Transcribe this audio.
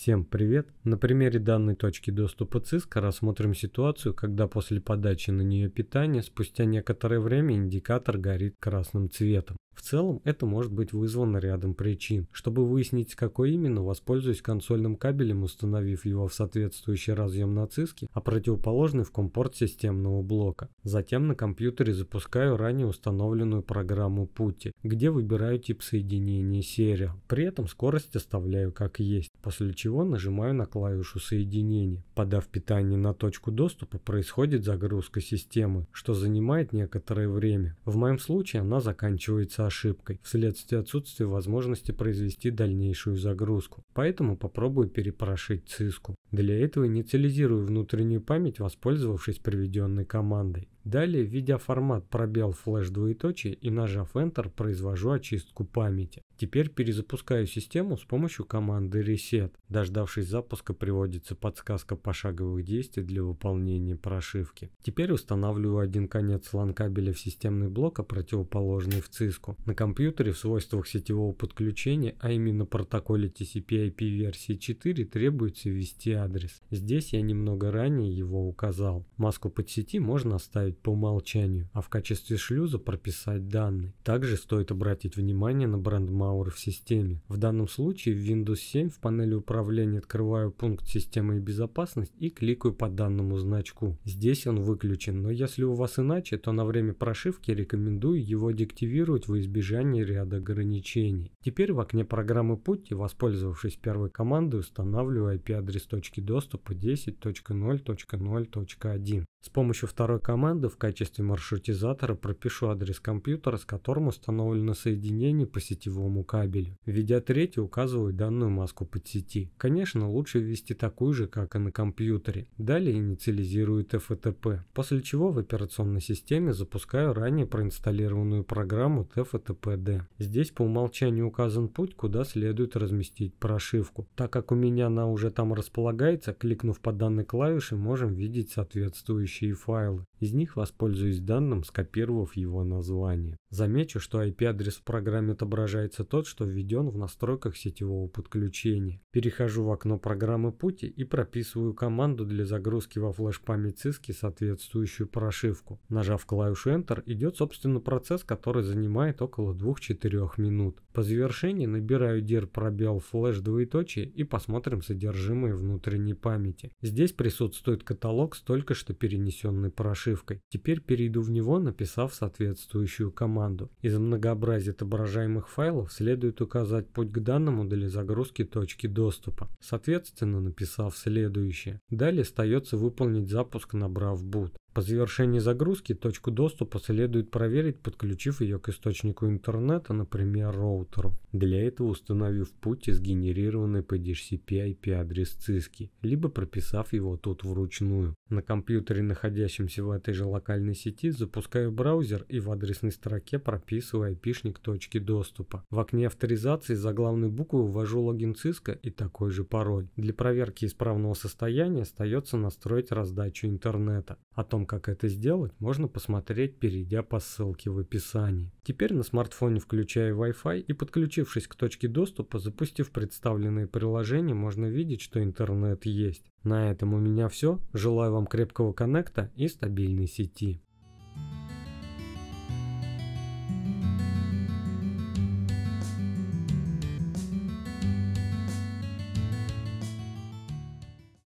Всем привет! На примере данной точки доступа ЦИСКа рассмотрим ситуацию, когда после подачи на нее питания спустя некоторое время индикатор горит красным цветом. В целом, это может быть вызвано рядом причин. Чтобы выяснить, какой именно, воспользуюсь консольным кабелем, установив его в соответствующий разъем на циске, а противоположный в компорт системного блока. Затем на компьютере запускаю ранее установленную программу Пути, где выбираю тип соединения сериал. При этом скорость оставляю как есть, после чего нажимаю на клавишу соединения. Подав питание на точку доступа, происходит загрузка системы, что занимает некоторое время. В моем случае она заканчивается ошибкой вследствие отсутствия возможности произвести дальнейшую загрузку. Поэтому попробую перепрошить циску. Для этого инициализирую внутреннюю память, воспользовавшись приведенной командой. Далее, введя формат пробел флеш двоеточие и нажав Enter, произвожу очистку памяти. Теперь перезапускаю систему с помощью команды Reset. Дождавшись запуска, приводится подсказка пошаговых действий для выполнения прошивки. Теперь устанавливаю один конец LAN кабеля в системный блок, а противоположный в циску. На компьютере в свойствах сетевого подключения, а именно протоколе TCP IP версии 4, требуется ввести адрес. Здесь я немного ранее его указал. Маску под сети можно оставить по умолчанию, а в качестве шлюза прописать данные. Также стоит обратить внимание на брандмауэр в системе. В данном случае в Windows 7 в панели управления открываю пункт «Система и безопасность» и кликаю по данному значку. Здесь он выключен, но если у вас иначе, то на время прошивки рекомендую его деактивировать во избежание ряда ограничений. Теперь в окне программы пути, воспользовавшись первой командой, устанавливаю IP-адрес точки доступа 10.0.0.1. С помощью второй команды в качестве маршрутизатора пропишу адрес компьютера, с которым установлено соединение по сетевому кабелю. Введя третий, указываю данную маску подсети. Конечно, лучше ввести такую же, как и на компьютере. Далее инициализирую TFTP, после чего в операционной системе запускаю ранее проинсталлированную программу TFTPD. Здесь по умолчанию указан путь, куда следует разместить прошивку. Так как у меня она уже там располагается, кликнув по данной клавише, можем видеть соответствующую соответствующие файлы. Из них воспользуюсь данным, скопировав его название. Замечу, что IP-адрес в программе отображается тот, что введен в настройках сетевого подключения. Перехожу в окно программы пути и прописываю команду для загрузки во флеш-память Cisco соответствующую прошивку. Нажав клавишу Enter идет собственно процесс, который занимает около 2-4 минут. По завершении набираю dir пробел флеш двоеточие и посмотрим содержимое внутренней памяти. Здесь присутствует каталог с только что перенесенной прошивкой прошивкой. Теперь перейду в него, написав соответствующую команду. Из многообразия отображаемых файлов следует указать путь к данному для загрузки точки доступа, соответственно написав следующее. Далее остается выполнить запуск, набрав boot. По завершении загрузки точку доступа следует проверить, подключив ее к источнику интернета, например, роутеру. Для этого установив путь и сгенерированный по DHCP IP-адрес циски, либо прописав его тут вручную. На компьютере, находящемся в этой же локальной сети, запускаю браузер и в адресной строке прописываю айпишник точки доступа. В окне авторизации за главную букву ввожу логин циска и такой же пароль. Для проверки исправного состояния остается настроить раздачу интернета. О том, том, как это сделать, можно посмотреть, перейдя по ссылке в описании. Теперь на смартфоне включая Wi-Fi и подключившись к точке доступа, запустив представленные приложения, можно видеть, что интернет есть. На этом у меня все. Желаю вам крепкого коннекта и стабильной сети.